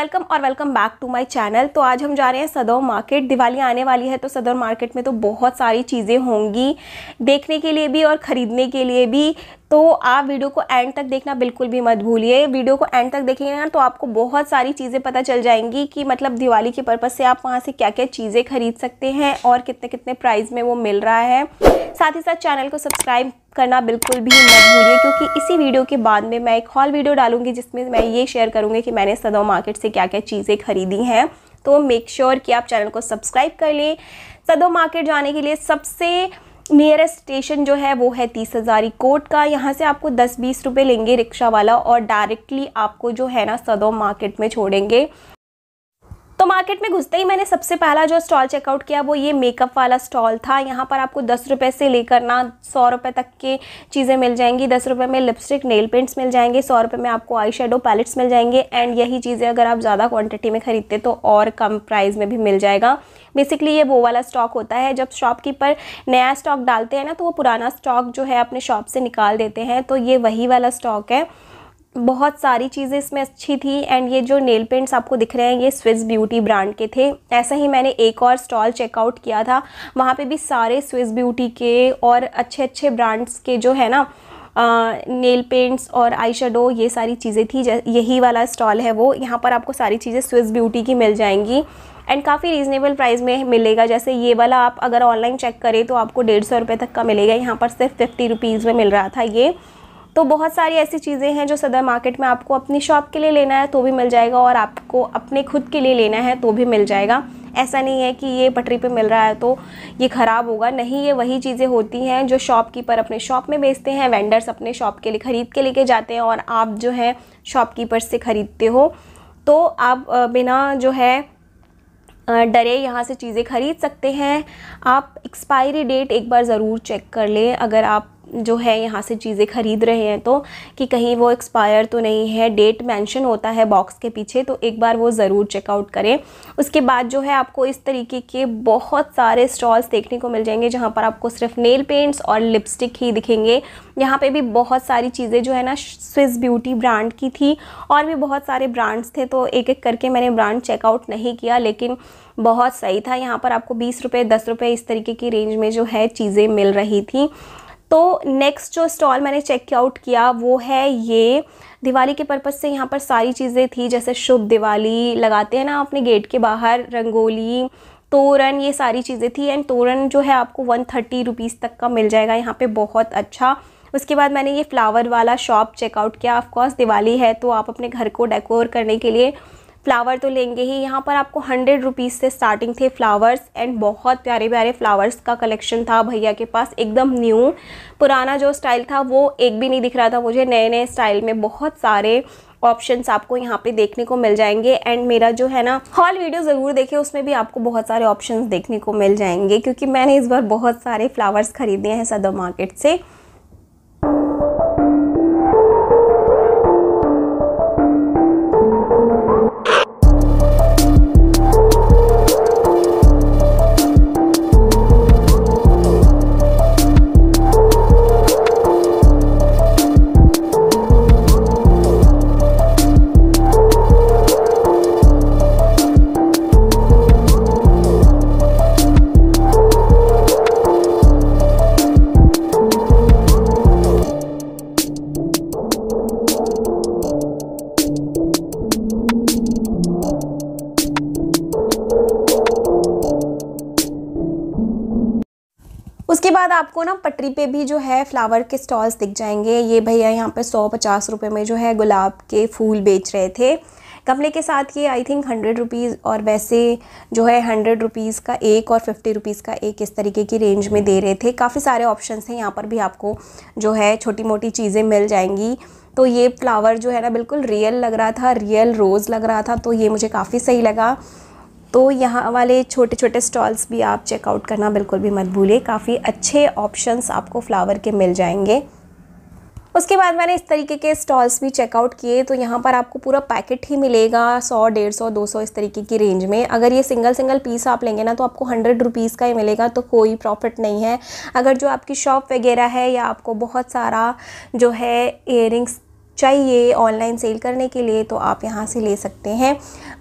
welcome और welcome back to my channel तो आज हम जा रहे हैं सदौर मार्केट दिवाली आने वाली है तो सदौर मार्केट में तो बहुत सारी चीज़ें होंगी देखने के लिए भी और ख़रीदने के लिए भी तो आप वीडियो को एंड तक देखना बिल्कुल भी मत भूलिए वीडियो को एंड तक देखेंगे ना तो आपको बहुत सारी चीज़ें पता चल जाएंगी कि मतलब दिवाली के पर्पज़ से आप वहाँ से क्या क्या चीज़ें खरीद सकते हैं और कितने कितने प्राइस में वो मिल रहा है साथ ही साथ चैनल को सब्सक्राइब करना बिल्कुल भी मत भूलिए क्योंकि इसी वीडियो के बाद में मैं एक हॉल वीडियो डालूंगी जिसमें मैं ये शेयर करूँगी कि मैंने सदा मार्केट से क्या क्या चीज़ें खरीदी हैं तो मेक श्योर sure कि आप चैनल को सब्सक्राइब कर लें सदो मार्केट जाने के लिए सबसे नियरेस्ट स्टेशन जो है वो है तीस हज़ारी कोट का यहाँ से आपको दस बीस रुपये लेंगे रिक्शा वाला और डायरेक्टली आपको जो है ना सदो मार्केट में छोड़ेंगे तो मार्केट में घुसते ही मैंने सबसे पहला जो स्टॉल चेकआउट किया वो ये मेकअप वाला स्टॉल था यहाँ पर आपको दस रुपये से लेकर ना सौ रुपये तक की चीज़ें मिल जाएंगी दस रुपये में लिपस्टिक नेल पेंट्स मिल जाएंगे सौ रुपये में आपको आई शेडो पैलेट्स मिल जाएंगे एंड यही चीज़ें अगर आप ज़्यादा क्वान्टिटी में ख़रीदते तो और कम प्राइस में भी मिल जाएगा बेसिकली ये वो वाला स्टॉक होता है जब शॉपकीपर नया स्टॉक डालते हैं ना तो वो पुराना स्टॉक जो है अपने शॉप से निकाल देते हैं तो ये वही वाला स्टॉक है बहुत सारी चीज़ें इसमें अच्छी थी एंड ये जो नेल पेंट्स आपको दिख रहे हैं ये स्विस ब्यूटी ब्रांड के थे ऐसा ही मैंने एक और स्टॉल चेकआउट किया था वहाँ पे भी सारे स्विस ब्यूटी के और अच्छे अच्छे ब्रांड्स के जो है ना नेल पेंट्स और आई शेडो ये सारी चीज़ें थी यही वाला स्टॉल है वो यहाँ पर आपको सारी चीज़ें स्विस ब्यूटी की मिल जाएंगी एंड काफ़ी रीज़नेबल प्राइस में मिलेगा जैसे ये वाला आप अगर ऑनलाइन चेक करें तो आपको डेढ़ सौ रुपये तक का मिलेगा यहाँ पर सिर्फ फिफ्टी रुपीज़ में मिल रहा था ये तो बहुत सारी ऐसी चीज़ें हैं जो सदर मार्केट में आपको अपनी शॉप के लिए लेना है तो भी मिल जाएगा और आपको अपने खुद के लिए लेना है तो भी मिल जाएगा ऐसा नहीं है कि ये पटरी पे मिल रहा है तो ये ख़राब होगा नहीं ये वही चीज़ें होती हैं जो शॉपकीपर अपने शॉप में बेचते हैं वेंडर्स अपने शॉप के लिए ख़रीद के लेके जाते हैं और आप जो है शॉपकीपर से ख़रीदते हो तो आप बिना जो है डरे यहाँ से चीज़ें खरीद सकते हैं आप एक्सपायरी डेट एक बार ज़रूर चेक कर लें अगर आप जो है यहाँ से चीज़ें ख़रीद रहे हैं तो कि कहीं वो एक्सपायर तो नहीं है डेट मेंशन होता है बॉक्स के पीछे तो एक बार वो ज़रूर चेकआउट करें उसके बाद जो है आपको इस तरीके के बहुत सारे स्टॉल्स देखने को मिल जाएंगे जहाँ पर आपको सिर्फ नेल पेंट्स और लिपस्टिक ही दिखेंगे यहाँ पे भी बहुत सारी चीज़ें जो है ना स्विस ब्यूटी ब्रांड की थी और भी बहुत सारे ब्रांड्स थे तो एक एक करके मैंने ब्रांड चेकआउट नहीं किया लेकिन बहुत सही था यहाँ पर आपको बीस रुपये दस रुपये इस तरीके की रेंज में जो है चीज़ें मिल रही थी तो नेक्स्ट जो स्टॉल मैंने चेकआउट किया वो है ये दिवाली के पर्पज़ से यहाँ पर सारी चीज़ें थी जैसे शुभ दिवाली लगाते हैं ना अपने गेट के बाहर रंगोली तोरण ये सारी चीज़ें थी एंड तोरण जो है आपको वन थर्टी रुपीज़ तक का मिल जाएगा यहाँ पे बहुत अच्छा उसके बाद मैंने ये फ्लावर वाला शॉप चेकआउट किया ऑफकोर्स दिवाली है तो आप अपने घर को डेकोर करने के लिए फ्लावर तो लेंगे ही यहाँ पर आपको हंड्रेड रुपीज़ से स्टार्टिंग थे फ्लावर्स एंड बहुत प्यारे प्यारे फ्लावर्स का कलेक्शन था भैया के पास एकदम न्यू पुराना जो स्टाइल था वो एक भी नहीं दिख रहा था मुझे नए नए स्टाइल में बहुत सारे ऑप्शंस आपको यहाँ पे देखने को मिल जाएंगे एंड मेरा जो है ना हॉल वीडियो ज़रूर देखें उसमें भी आपको बहुत सारे ऑप्शंस देखने को मिल जाएंगे क्योंकि मैंने इस बार बहुत सारे फ्लावर्स खरीदे हैं सदर मार्केट से पटरी पे भी जो है फ्लावर के स्टॉल्स दिख जाएंगे ये भैया यहाँ पे सौ पचास रुपये में जो है गुलाब के फूल बेच रहे थे गमले के साथ ये आई थिंक हंड्रेड रुपीज़ और वैसे जो है हंड्रेड रुपीज़ का एक और फिफ्टी रुपीज़ का एक इस तरीके की रेंज में दे रहे थे काफ़ी सारे ऑप्शन हैं यहाँ पर भी आपको जो है छोटी मोटी चीज़ें मिल जाएंगी तो ये फ्लावर जो है ना बिल्कुल रियल लग रहा था रियल रोज़ लग रहा था तो ये मुझे काफ़ी सही लगा तो यहाँ वाले छोटे छोटे स्टॉल्स भी आप चेकआउट करना बिल्कुल भी मत भूलिए काफ़ी अच्छे ऑप्शंस आपको फ्लावर के मिल जाएंगे उसके बाद मैंने इस तरीके के स्टॉल्स भी चेकआउट किए तो यहाँ पर आपको पूरा पैकेट ही मिलेगा सौ डेढ़ सौ दो सौ इस तरीके की रेंज में अगर ये सिंगल सिंगल पीस आप लेंगे ना तो आपको हंड्रेड रुपीज़ का ही मिलेगा तो कोई प्रॉफिट नहीं है अगर जो आपकी शॉप वगैरह है या आपको बहुत सारा जो है इयर चाहिए ऑनलाइन सेल करने के लिए तो आप यहाँ से ले सकते हैं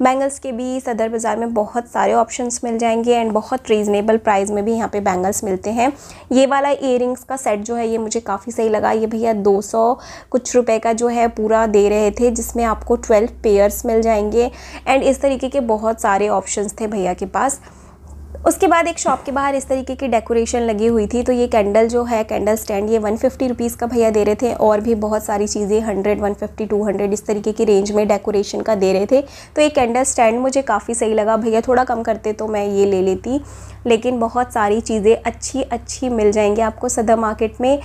बैंगल्स के भी सदर बाज़ार में बहुत सारे ऑप्शंस मिल जाएंगे एंड बहुत रीज़नेबल प्राइस में भी यहाँ पे बैंगल्स मिलते हैं ये वाला इयर का सेट जो है ये मुझे काफ़ी सही लगा ये भैया 200 कुछ रुपए का जो है पूरा दे रहे थे जिसमें आपको 12 पेयर्स मिल जाएंगे एंड इस तरीके के बहुत सारे ऑप्शंस थे भैया के पास उसके बाद एक शॉप के बाहर इस तरीके की डेकोरेशन लगी हुई थी तो ये कैंडल जो है कैंडल स्टैंड ये 150 फिफ्टी का भैया दे रहे थे और भी बहुत सारी चीज़ें 100, 150, 200 इस तरीके की रेंज में डेकोरेशन का दे रहे थे तो ये कैंडल स्टैंड मुझे काफ़ी सही लगा भैया थोड़ा कम करते तो मैं ये ले लेती लेकिन बहुत सारी चीज़ें अच्छी अच्छी मिल जाएंगी आपको सदा मार्केट में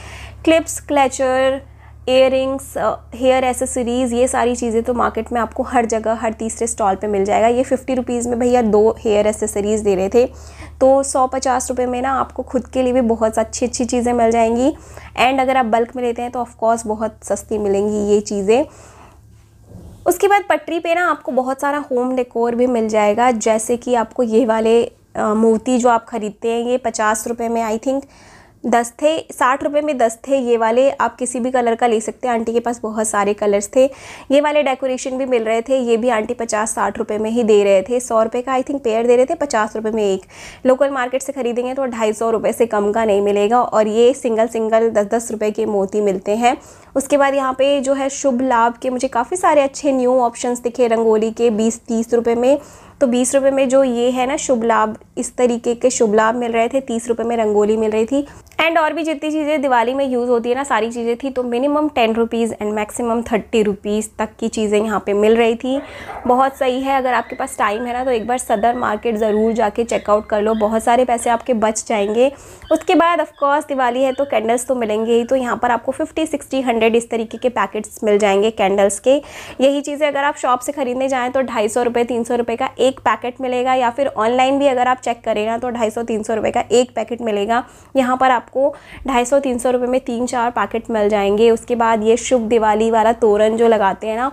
clips clutcher earrings hair accessories ये सारी चीज़ें तो मार्केट में आपको हर जगह हर तीसरे स्टॉल पे मिल जाएगा ये फिफ्टी रुपीज़ में भैया दो हेयर एसेसरीज़ दे रहे थे तो सौ पचास रुपये में ना आपको खुद के लिए भी बहुत अच्छी अच्छी चीज़ें मिल जाएंगी एंड अगर आप बल्क में लेते हैं तो ऑफ़कोर्स बहुत सस्ती मिलेंगी ये चीज़ें उसके बाद पटरी पे ना आपको बहुत सारा होम डेकोर भी मिल जाएगा जैसे कि आपको ये वाले मूर्ति जो आप ख़रीदते हैं ये पचास रुपये में आई थिंक दस थे साठ रुपये में दस थे ये वाले आप किसी भी कलर का ले सकते हैं आंटी के पास बहुत सारे कलर्स थे ये वाले डेकोरेशन भी मिल रहे थे ये भी आंटी पचास साठ रुपये में ही दे रहे थे सौ रुपये का आई थिंक पेयर दे रहे थे पचास रुपये में एक लोकल मार्केट से खरीदेंगे तो ढाई सौ रुपये से कम का नहीं मिलेगा और ये सिंगल सिंगल दस दस रुपये के मोती मिलते हैं उसके बाद यहाँ पे जो है शुभ लाभ के मुझे काफ़ी सारे अच्छे न्यू ऑप्शंस दिखे रंगोली के बीस तीस रुपये में तो बीस रुपये में जो ये है ना शुभ लाभ इस तरीके के शुभ लाभ मिल रहे थे तीस रुपये में रंगोली मिल रही थी एंड और भी जितनी चीज़ें दिवाली में यूज़ होती है ना सारी चीज़ें थी तो minimum ten rupees and maximum thirty rupees तक की चीज़ें यहाँ पे मिल रही थी बहुत सही है अगर आपके पास टाइम है ना तो एक बार सदर मार्केट ज़रूर जाके चेकआउट कर लो बहुत सारे पैसे आपके बच जाएंगे उसके बाद ऑफकोर्स दिवाली है तो कैंडल्स तो मिलेंगे ही तो यहाँ पर आपको फिफ्टी सिक्सटी हंड्रेड इस तरीके के पैकेट्स मिल जाएंगे कैंडल्स के यही चीज़ें अगर आप शॉप से ख़रीदने जाएँ तो ढाई सौ रुपये तीन सौ रुपये का एक एक पैकेट मिलेगा या फिर ऑनलाइन भी अगर आप चेक करें ना तो ढाई सौ तीन सौ रुपये का एक पैकेट मिलेगा यहाँ पर आपको ढाई सौ तीन सौ रुपये में तीन चार पैकेट मिल जाएंगे उसके बाद ये शुभ दिवाली वाला तोरण जो लगाते हैं ना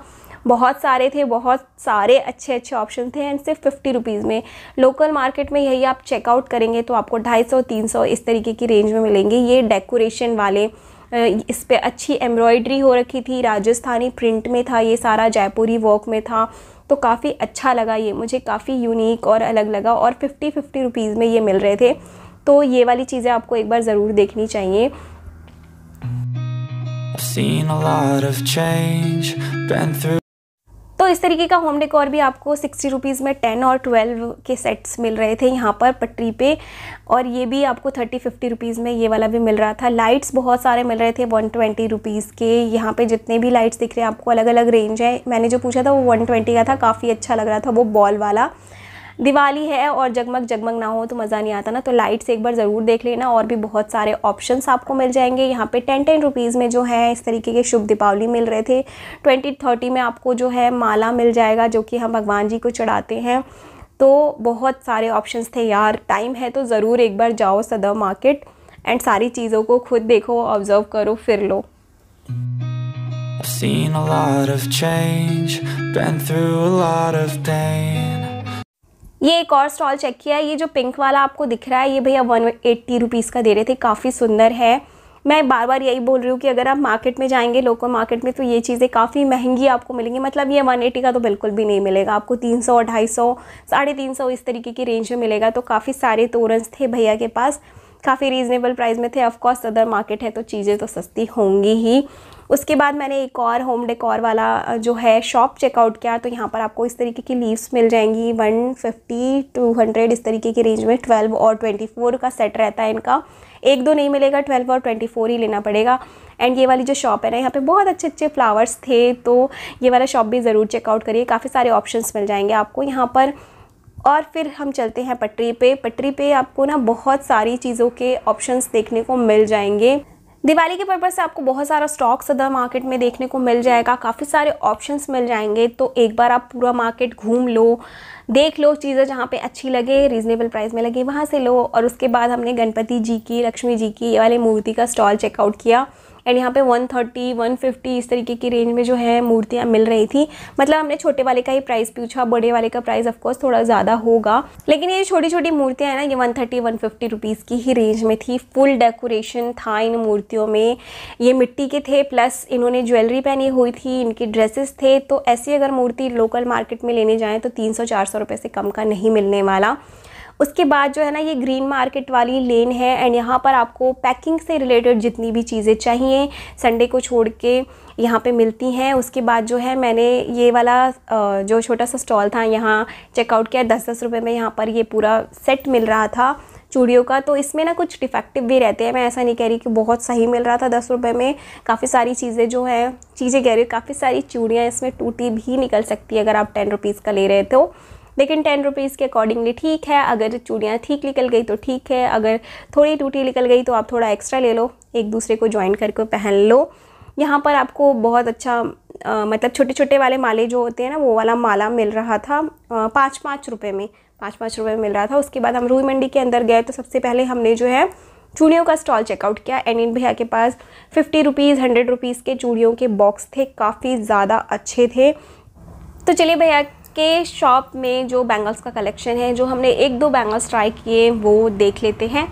बहुत सारे थे बहुत सारे अच्छे अच्छे ऑप्शन थे एंड सिर्फ फिफ्टी रुपीज़ में लोकल मार्केट में यही आप चेकआउट करेंगे तो आपको ढाई सौ तीन सौ इस तरीके की रेंज में मिलेंगे ये डेकोरेशन वाले इस पर अच्छी एम्ब्रॉयड्री हो रखी थी राजस्थानी प्रिंट में था ये सारा जयपुरी वर्क में था तो काफ़ी अच्छा लगा ये मुझे काफ़ी यूनिक और अलग लगा और फिफ्टी फिफ्टी रुपीज़ में ये मिल रहे थे तो ये वाली चीज़ें आपको एक बार ज़रूर देखनी चाहिए तो इस तरीके का होम डेकोर भी आपको सिक्सटी रुपीज़ में टेन और ट्वेल्व के सेट्स मिल रहे थे यहाँ पर पटरी पे और ये भी आपको थर्टी फिफ्टी रुपीज़ में ये वाला भी मिल रहा था लाइट्स बहुत सारे मिल रहे थे वन ट्वेंटी रुपीज़ के यहाँ पे जितने भी लाइट्स दिख रहे हैं आपको अलग अलग रेंज है मैंने जो पूछा था वो वन ट्वेंटी का था काफ़ी अच्छा लग रहा था वो बॉल वाला दिवाली है और जगमग जगमग ना हो तो मज़ा नहीं आता ना तो लाइट्स एक बार ज़रूर देख लेना और भी बहुत सारे ऑप्शंस आपको मिल जाएंगे यहाँ पे टेन टेन रुपीज़ में जो है इस तरीके के शुभ दीपावली मिल रहे थे ट्वेंटी थर्टी में आपको जो है माला मिल जाएगा जो कि हम भगवान जी को चढ़ाते हैं तो बहुत सारे ऑप्शंस थे यार टाइम है तो ज़रूर एक बार जाओ सदा मार्केट एंड सारी चीज़ों को खुद देखो ऑब्ज़र्व करो फिर लो I've seen a lot of change, been through a lot of pain ये एक और स्टॉल चेक किया है ये जो पिंक वाला आपको दिख रहा है ये भैया वन एट्टी रुपीज़ का दे रहे थे काफ़ी सुंदर है मैं बार बार यही बोल रही हूँ कि अगर आप मार्केट में जाएंगे लोकल मार्केट में तो ये चीज़ें काफ़ी महंगी आपको मिलेंगी मतलब ये वन एटी का तो बिल्कुल भी नहीं मिलेगा आपको तीन सौ ढाई सौ साढ़े तीन सौ इस तरीके की रेंज में मिलेगा तो काफ़ी सारे तोरन्स थे भैया के पास काफ़ी रीज़नेबल प्राइस में थे ऑफकोर्स अदर मार्केट है तो चीज़ें तो सस्ती होंगी ही उसके बाद मैंने एक और होम डेकोर वाला जो है शॉप चेकआउट किया तो यहाँ पर आपको इस तरीके की लीव्स मिल जाएंगी वन फिफ्टी टू हंड्रेड इस तरीके की रेंज में ट्वेल्व और ट्वेंटी फोर का सेट रहता है इनका एक दो नहीं मिलेगा ट्वेल्व और ट्वेंटी फोर ही लेना पड़ेगा एंड ये वाली जो शॉप है ना यहाँ पे बहुत अच्छे अच्छे फ्लावर्स थे तो ये वाला शॉप भी ज़रूर चेकआउट करिए काफ़ी सारे ऑप्शन मिल जाएंगे आपको यहाँ पर और फिर हम चलते हैं पटरी पे पटरी पे आपको ना बहुत सारी चीज़ों के ऑप्शंस देखने को मिल जाएंगे दिवाली के पर्पज़ से आपको बहुत सारा स्टॉक सदर मार्केट में देखने को मिल जाएगा काफ़ी सारे ऑप्शंस मिल जाएंगे तो एक बार आप पूरा मार्केट घूम लो देख लो चीज़ें जहाँ पे अच्छी लगे रीज़नेबल प्राइस में लगे वहाँ से लो और उसके बाद हमने गणपति जी की लक्ष्मी जी की ये वाले मूर्ति का स्टॉल चेकआउट किया एंड यहाँ पे 130, 150 इस तरीके की रेंज में जो है मूर्तियाँ मिल रही थी मतलब हमने छोटे वाले का ही प्राइस पूछा बड़े वाले का प्राइस ऑफकोर्स थोड़ा ज़्यादा होगा लेकिन ये छोटी छोटी मूर्तियाँ हैं ना ये one thirty one fifty rupees की ही रेंज में थी फुल डेकोरेशन था इन मूर्तियों में ये मिट्टी के थे प्लस इन्होंने ज्वेलरी पहनी हुई थी इनके ड्रेसेस थे तो ऐसी अगर मूर्ति लोकल मार्केट में लेने जाएँ तो तीन सौ चार सौ रुपये से कम का नहीं मिलने वाला उसके बाद जो है ना ये ग्रीन मार्केट वाली लेन है एंड यहाँ पर आपको पैकिंग से रिलेटेड जितनी भी चीज़ें चाहिए संडे को छोड़ के यहाँ पे मिलती हैं उसके बाद जो है मैंने ये वाला जो छोटा सा स्टॉल था यहाँ चेकआउट किया दस दस रुपये में यहाँ पर ये पूरा सेट मिल रहा था चूड़ियों का तो इसमें ना कुछ डिफेक्टिव भी रहते हैं मैं ऐसा नहीं कह रही कि बहुत सही मिल रहा था दस रुपये में काफ़ी सारी चीज़ें जो हैं चीज़ें कह रही काफ़ी सारी चूड़ियाँ इसमें टूटी भी निकल सकती है अगर आप टेन रुपीज़ का ले रहे थे लेकिन टेन रुपीज़ के अकॉर्डिंगली ठीक है अगर चूड़ियाँ ठीक निकल गई तो ठीक है अगर थोड़ी टूटी निकल गई तो आप थोड़ा एक्स्ट्रा ले लो एक दूसरे को ज्वाइन करके पहन लो यहाँ पर आपको बहुत अच्छा आ, मतलब छोटे छोटे वाले माले जो होते हैं ना वो वाला माला मिल रहा था पाँच पाँच रुपये में पाँच पाँच रुपये में मिल रहा था उसके बाद हम रूई मंडी के अंदर गए तो सबसे पहले हमने जो है चूड़ियों का स्टॉल चेकआउट किया इन भैया के पास फिफ्टी रुपीज़ हंड्रेड रुपीज़ के चूड़ियों के बॉक्स थे काफ़ी ज़्यादा अच्छे थे तो चलिए भैया के शॉप में जो बैंगल्स का कलेक्शन है जो हमने एक दो बैंगल्स ट्राई किए वो देख लेते हैं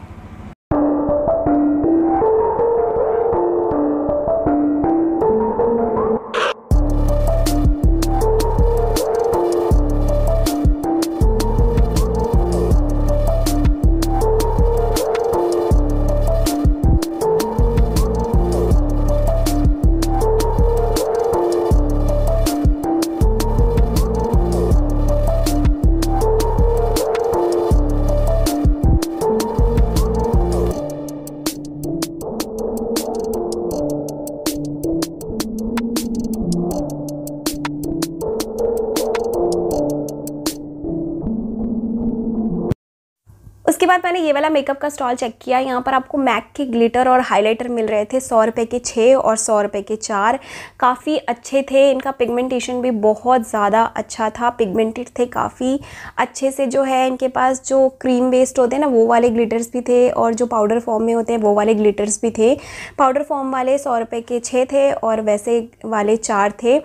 उसके बाद मैंने ये वाला मेकअप का स्टॉल चेक किया यहाँ पर आपको मैक के ग्लिटर और हाइलाइटर मिल रहे थे सौ रुपये के छः और सौ रुपये के चार काफ़ी अच्छे थे इनका पिगमेंटेशन भी बहुत ज़्यादा अच्छा था पिगमेंटेड थे काफ़ी अच्छे से जो है इनके पास जो क्रीम बेस्ड होते हैं ना वो वाले ग्लिटर्स भी थे और जो पाउडर फॉर्म में होते हैं वो वाले ग्लिटर्स भी थे पाउडर फॉर्म वाले सौ रुपये के छः थे और वैसे वाले चार थे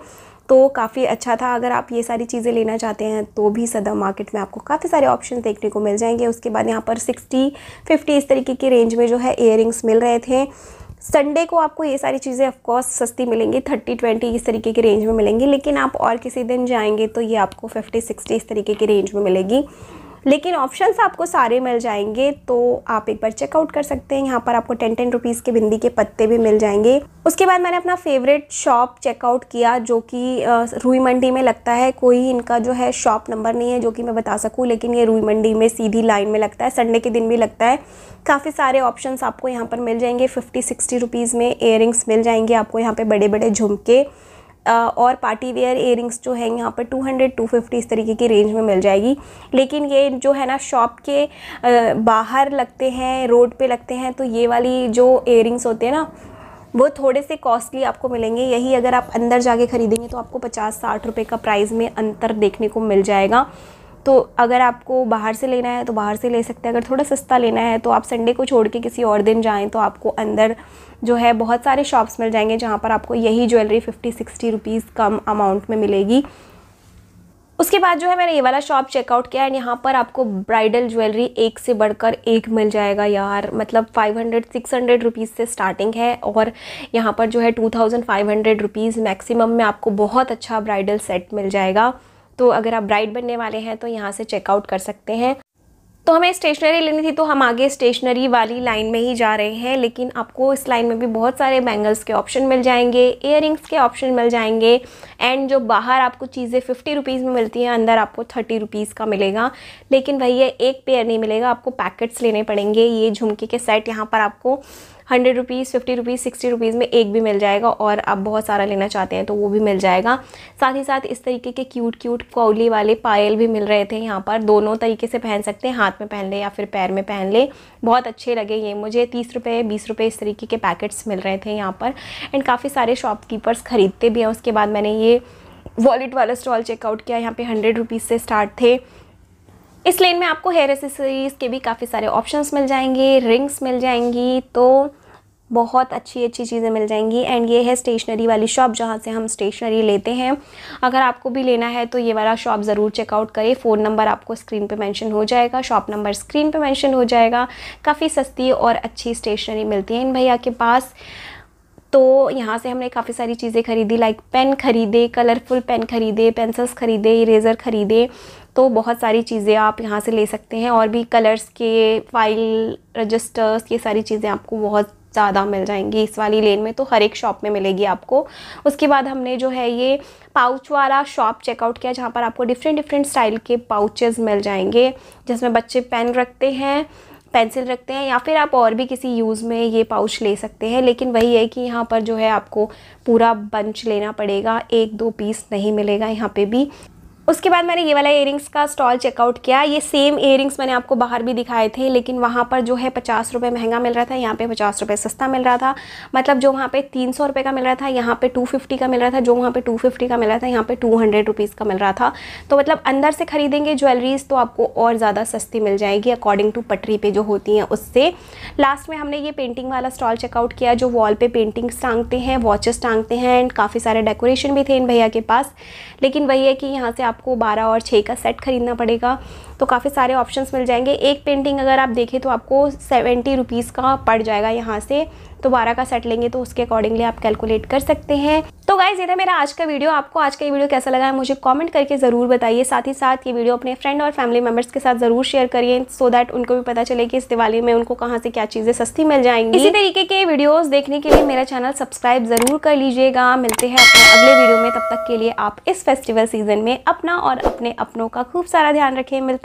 तो काफ़ी अच्छा था अगर आप ये सारी चीज़ें लेना चाहते हैं तो भी सदा मार्केट में आपको काफ़ी सारे ऑप्शन देखने को मिल जाएंगे उसके बाद यहाँ पर सिक्सटी फिफ्टी इस तरीके की रेंज में जो है इयर मिल रहे थे संडे को आपको ये सारी चीज़ें ऑफकोर्स सस्ती मिलेंगी थर्टी ट्वेंटी इस तरीके की रेंज में मिलेंगी लेकिन आप और किसी दिन जाएंगे तो ये आपको फिफ्टी सिक्सटी इस तरीके की रेंज में मिलेगी लेकिन ऑप्शंस आपको सारे मिल जाएंगे तो आप एक बार चेकआउट कर सकते हैं यहाँ पर आपको टेन टेन रुपीज़ के बिंदी के पत्ते भी मिल जाएंगे उसके बाद मैंने अपना फेवरेट शॉप चेकआउट किया जो कि रूई मंडी में लगता है कोई इनका जो है शॉप नंबर नहीं है जो कि मैं बता सकूँ लेकिन ये रूई मंडी में सीधी लाइन में लगता है संडे के दिन भी लगता है काफ़ी सारे ऑप्शंस आपको यहाँ पर मिल जाएंगे फिफ्टी सिक्सटी रुपीज़ में इयर मिल जाएंगे आपको यहाँ पर बड़े बड़े झुमके और पार्टी वेयर एयरिंग्स जो है यहाँ पर 200 250 इस तरीके की रेंज में मिल जाएगी लेकिन ये जो है ना शॉप के बाहर लगते हैं रोड पे लगते हैं तो ये वाली जो एयरिंग्स होते हैं ना वो थोड़े से कॉस्टली आपको मिलेंगे यही अगर आप अंदर जाके ख़रीदेंगे तो आपको पचास साठ रुपये का प्राइस में अंतर देखने को मिल जाएगा तो अगर आपको बाहर से लेना है तो बाहर से ले सकते हैं अगर थोड़ा सस्ता लेना है तो आप संडे को छोड़ के किसी और दिन जाएँ तो आपको अंदर जो है बहुत सारे शॉप्स मिल जाएंगे जहाँ पर आपको यही ज्वेलरी फिफ्टी सिक्सटी रुपीज़ कम अमाउंट में मिलेगी उसके बाद जो है मैंने ये वाला शॉप चेकआउट किया एंड यहाँ पर आपको ब्राइडल ज्वेलरी एक से बढ़कर एक मिल जाएगा यार मतलब 500 600 रुपीस से स्टार्टिंग है और यहाँ पर जो है 2500 रुपीस मैक्सिमम में आपको बहुत अच्छा ब्राइडल सेट मिल जाएगा तो अगर आप ब्राइड बनने वाले हैं तो यहाँ से चेकआउट कर सकते हैं तो हमें स्टेशनरी लेनी थी तो हम आगे स्टेशनरी वाली लाइन में ही जा रहे हैं लेकिन आपको इस लाइन में भी बहुत सारे बैंगल्स के ऑप्शन मिल जाएंगे इयर के ऑप्शन मिल जाएंगे एंड जो बाहर आपको चीज़ें फिफ्टी रुपीज़ में मिलती हैं अंदर आपको थर्टी रुपीज़ का मिलेगा लेकिन भैया एक पेयर नहीं मिलेगा आपको पैकेट्स लेने पड़ेंगे ये झुमके के सेट यहाँ पर आपको hundred rupees fifty rupees sixty rupees में एक भी मिल जाएगा और आप बहुत सारा लेना चाहते हैं तो वो भी मिल जाएगा साथ ही साथ इस तरीके के क्यूट क्यूट कौली वाले पायल भी मिल रहे थे यहाँ पर दोनों तरीके से पहन सकते हैं हाथ में पहन लें या फिर पैर में पहन लें बहुत अच्छे लगे ये मुझे तीस रुपये बीस रुपये इस तरीके के पैकेट्स मिल रहे थे यहाँ पर एंड काफ़ी सारे शॉपकीपर्स ख़रीदते भी हैं उसके बाद मैंने ये वॉलेट वाला स्टॉल चेकआउट किया यहाँ पे हंड्रेड रुपीज़ से स्टार्ट थे इस लेन में आपको हेयर एसेसरीज़ के भी काफ़ी सारे ऑप्शंस मिल जाएंगे रिंग्स मिल जाएंगी तो बहुत अच्छी अच्छी चीज़ें मिल जाएंगी एंड ये है स्टेशनरी वाली शॉप जहाँ से हम स्टेशनरी लेते हैं अगर आपको भी लेना है तो ये वाला शॉप ज़रूर चेकआउट करें फ़ोन नंबर आपको स्क्रीन पे मेंशन हो जाएगा शॉप नंबर स्क्रीन पे मेंशन हो जाएगा काफ़ी सस्ती और अच्छी स्टेशनरी मिलती है इन भैया के पास तो यहाँ से हमने काफ़ी सारी चीज़ें खरीदी लाइक पेन खरीदे कलरफुल पेन खरीदे पेंसिल्स खरीदे इरेज़र खरीदे तो बहुत सारी चीज़ें आप यहाँ से ले सकते हैं और भी कलर्स के फाइल रजिस्टर्स ये सारी चीज़ें आपको बहुत ज़्यादा मिल जाएंगी इस वाली लेन में तो हर एक शॉप में मिलेगी आपको उसके बाद हमने जो है ये पाउच वाला शॉप चेकआउट किया जहाँ पर आपको डिफरेंट डिफरेंट स्टाइल के पाउचेस मिल जाएंगे जिसमें बच्चे पेन रखते हैं पेंसिल रखते हैं या फिर आप और भी किसी यूज़ में ये पाउच ले सकते हैं लेकिन वही है कि यहाँ पर जो है आपको पूरा बंच लेना पड़ेगा एक दो पीस नहीं मिलेगा यहाँ पे भी उसके बाद मैंने ये वाला इयर का स्टॉल चेकआउट किया ये सेम इयर मैंने आपको बाहर भी दिखाए थे लेकिन वहाँ पर जो है पचास रुपये महंगा मिल रहा था यहाँ पे पचास रुपये सस्ता मिल रहा था मतलब जो वहाँ पे तीन सौ रुपये का मिल रहा था यहाँ पे टू फिफ्टी का मिल रहा था जो वहाँ पे टू फिफ्टी का मिल रहा था यहाँ पे टू हंड्रेड रुपीज़ का मिल रहा था तो मतलब अंदर से ख़रीदेंगे ज्वेलरीज़ तो आपको और ज़्यादा सस्ती मिल जाएगी अकॉर्डिंग टू पटरी पर जो होती हैं उससे लास्ट में हमने ये पेंटिंग वाला स्टॉल चेकआउट किया जो वॉल पर पेंटिंग्स टांगते हैं वॉचेस टांगते हैं एंड काफ़ी सारे डेकोरेशन भी थे इन भैया के पास लेकिन वही है कि यहाँ से आप आपको बारह और छः का सेट खरीदना पड़ेगा तो काफ़ी सारे ऑप्शंस मिल जाएंगे एक पेंटिंग अगर आप देखें तो आपको सेवेंटी रुपीज़ का पड़ जाएगा यहाँ से तो बारह का सेट लेंगे तो उसके अकॉर्डिंगली आप कैलकुलेट कर सकते हैं तो गाइज ये था मेरा आज का वीडियो आपको आज का ये वीडियो कैसा लगा है मुझे कमेंट करके ज़रूर बताइए साथ ही साथ ये वीडियो अपने फ्रेंड और फैमिली मेम्बर्स के साथ ज़रूर शेयर करिए सो दैट उनको भी पता चले कि इस दिवाली में उनको कहाँ से क्या चीज़ें सस्ती मिल जाएंगी इसी तरीके के वीडियोज़ देखने के लिए मेरा चैनल सब्सक्राइब ज़रूर कर लीजिएगा मिलते हैं अपने अगले वीडियो में तब तक के लिए आप इस फेस्टिवल सीजन में अपना और अपने अपनों का खूब सारा ध्यान रखें मिलते